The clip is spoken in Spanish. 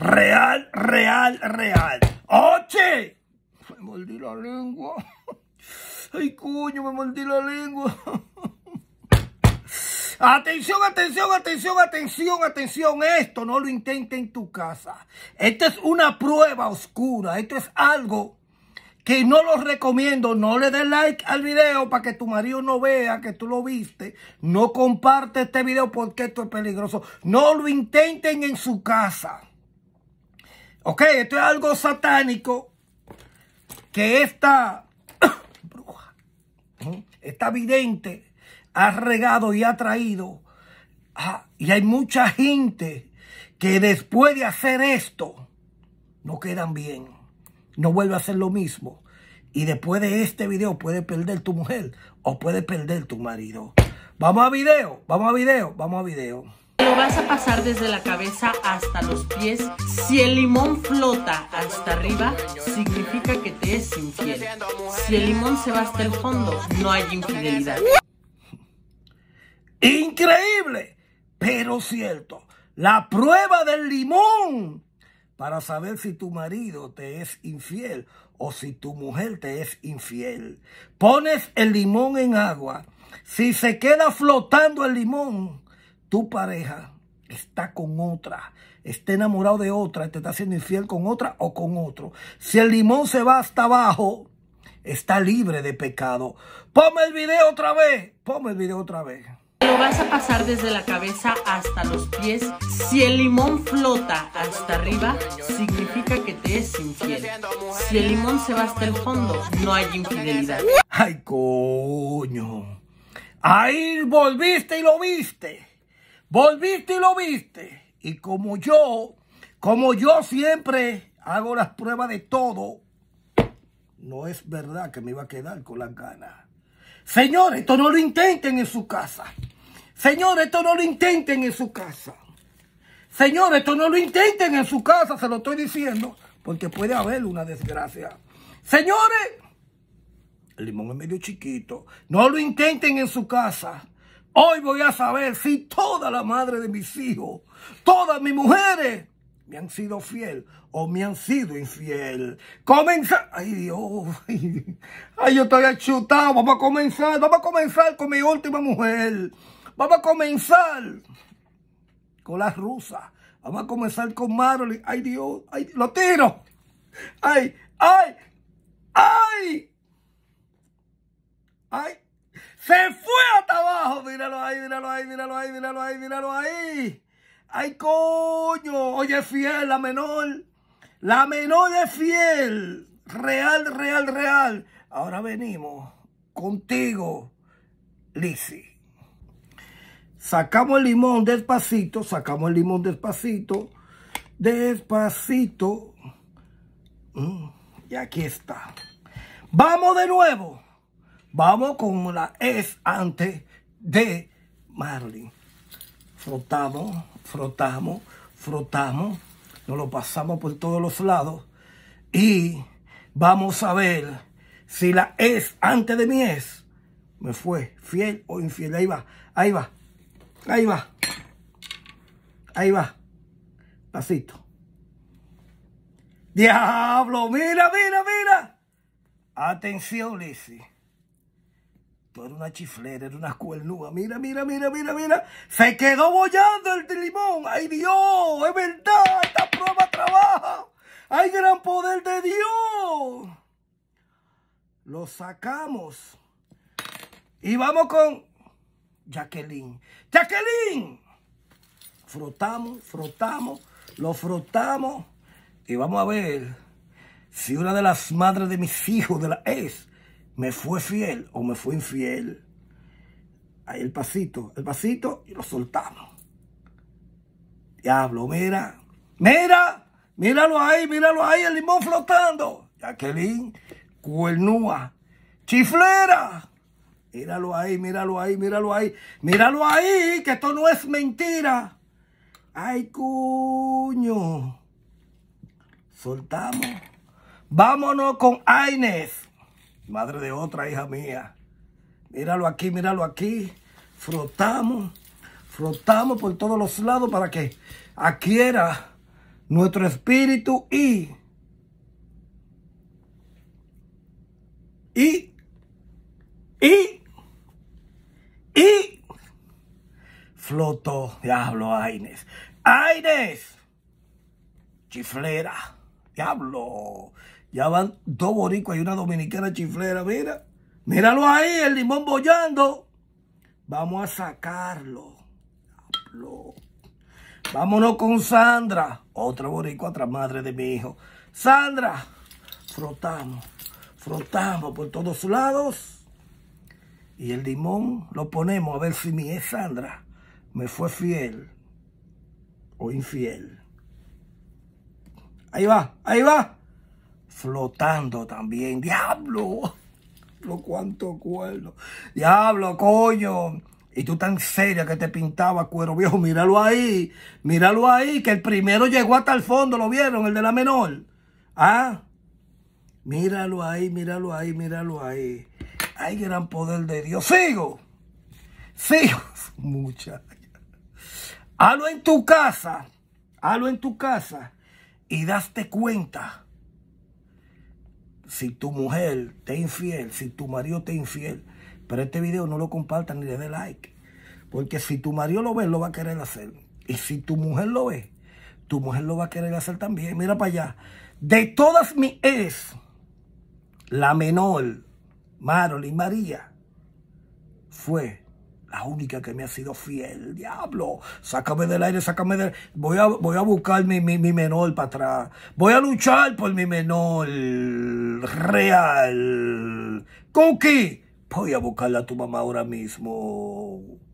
real, real, real. ¡Oche! Me mordí la lengua. ¡Ay, coño! Me mordí la lengua. Atención, atención, atención, atención, atención. Esto no lo intente en tu casa. Esto es una prueba oscura. Esto es algo que no lo recomiendo. No le des like al video para que tu marido no vea que tú lo viste. No comparte este video porque esto es peligroso. No lo intenten en su casa. Ok, esto es algo satánico que esta bruja, esta vidente, ha regado y ha traído. y hay mucha gente que después de hacer esto, no quedan bien. No vuelve a hacer lo mismo. Y después de este video puede perder tu mujer o puede perder tu marido. Vamos a video, vamos a video, vamos a video vas a pasar desde la cabeza hasta los pies. Si el limón flota hasta arriba, significa que te es infiel. Si el limón se va hasta el fondo, no hay infidelidad. Increíble, pero cierto. La prueba del limón para saber si tu marido te es infiel o si tu mujer te es infiel. Pones el limón en agua. Si se queda flotando el limón, tu pareja está con otra, está enamorado de otra, te está haciendo infiel con otra o con otro. Si el limón se va hasta abajo, está libre de pecado. Ponme el video otra vez, ponme el video otra vez. Lo vas a pasar desde la cabeza hasta los pies. Si el limón flota hasta arriba, significa que te es infiel. Si el limón se va hasta el fondo, no hay infidelidad. ¡Ay, coño! Ahí volviste y lo viste. Volviste y lo viste. Y como yo, como yo siempre hago las pruebas de todo, no es verdad que me iba a quedar con las ganas. Señores, esto no lo intenten en su casa. Señores, esto no lo intenten en su casa. Señores, esto no lo intenten en su casa, se lo estoy diciendo, porque puede haber una desgracia. Señores, el limón es medio chiquito. No lo intenten en su casa. Hoy voy a saber si toda la madre de mis hijos, todas mis mujeres, me han sido fiel o me han sido infiel. Comenzar. Ay, Dios. Ay, yo estoy achutado. Vamos a comenzar. Vamos a comenzar con mi última mujer. Vamos a comenzar con la rusa, Vamos a comenzar con Marilyn. Ay, Dios. Ay, lo tiro. Ay, ay, ay. Ay. Se fue hasta abajo. Míralo ahí, míralo ahí, míralo ahí, míralo ahí, míralo ahí. Ay, coño. Oye, fiel, la menor. La menor es fiel. Real, real, real. Ahora venimos contigo, Lizzy. Sacamos el limón despacito, sacamos el limón despacito, despacito. Mm, y aquí está. Vamos de nuevo. Vamos con la es antes de Marlin. Frotamos, frotamos, frotamos. Nos lo pasamos por todos los lados. Y vamos a ver si la es antes de mi es. Me fue fiel o infiel. Ahí va, ahí va, ahí va. Ahí va. Pasito. Diablo, mira, mira, mira. Atención, Lizzie era una chiflera, era una cuernúa. Mira, mira, mira, mira, mira. Se quedó bollando el limón. ¡Ay, Dios! ¡Es verdad! ¡Esta prueba trabaja! ¡Hay gran poder de Dios! Lo sacamos. Y vamos con Jacqueline. ¡Jacqueline! Frotamos, frotamos, lo frotamos. Y vamos a ver si una de las madres de mis hijos, de la ex, ¿Me fue fiel o me fue infiel? Ahí el pasito, el pasito y lo soltamos. Diablo, mira, mira, míralo ahí, míralo ahí, el limón flotando. Ya Jacqueline, cuernúa, chiflera. Míralo ahí, míralo ahí, míralo ahí, míralo ahí, que esto no es mentira. Ay, cuño. Soltamos. Vámonos con Aines madre de otra hija mía. Míralo aquí, míralo aquí. Frotamos, frotamos por todos los lados para que adquiera nuestro espíritu y, y, y, y, flotó, diablo, Aines. Aines, chiflera, diablo, ya van dos boricuas y una dominicana chiflera. Mira, míralo ahí, el limón bollando. Vamos a sacarlo. Vámonos con Sandra, otra boricua, otra madre de mi hijo. Sandra, frotamos, frotamos por todos lados. Y el limón lo ponemos a ver si mi es Sandra me fue fiel o infiel. Ahí va, ahí va flotando también. Diablo, lo cuánto cuerno. Diablo, coño. Y tú tan seria que te pintaba cuero viejo, míralo ahí, míralo ahí, que el primero llegó hasta el fondo, ¿lo vieron? El de la menor. ¿Ah? Míralo ahí, míralo ahí, míralo ahí. Hay gran poder de Dios. Sigo, sigo, mucha Halo en tu casa, halo en tu casa y daste cuenta si tu mujer te infiel, si tu marido te infiel. Pero este video no lo compartas ni le dé like. Porque si tu marido lo ve, lo va a querer hacer. Y si tu mujer lo ve, tu mujer lo va a querer hacer también. Mira para allá. De todas mis ex, la menor, y María, fue la única que me ha sido fiel. Diablo, sácame del aire, sácame del... Voy a, voy a buscar mi, mi, mi menor para atrás. Voy a luchar por mi menor real. Cookie, voy a buscarla a tu mamá ahora mismo.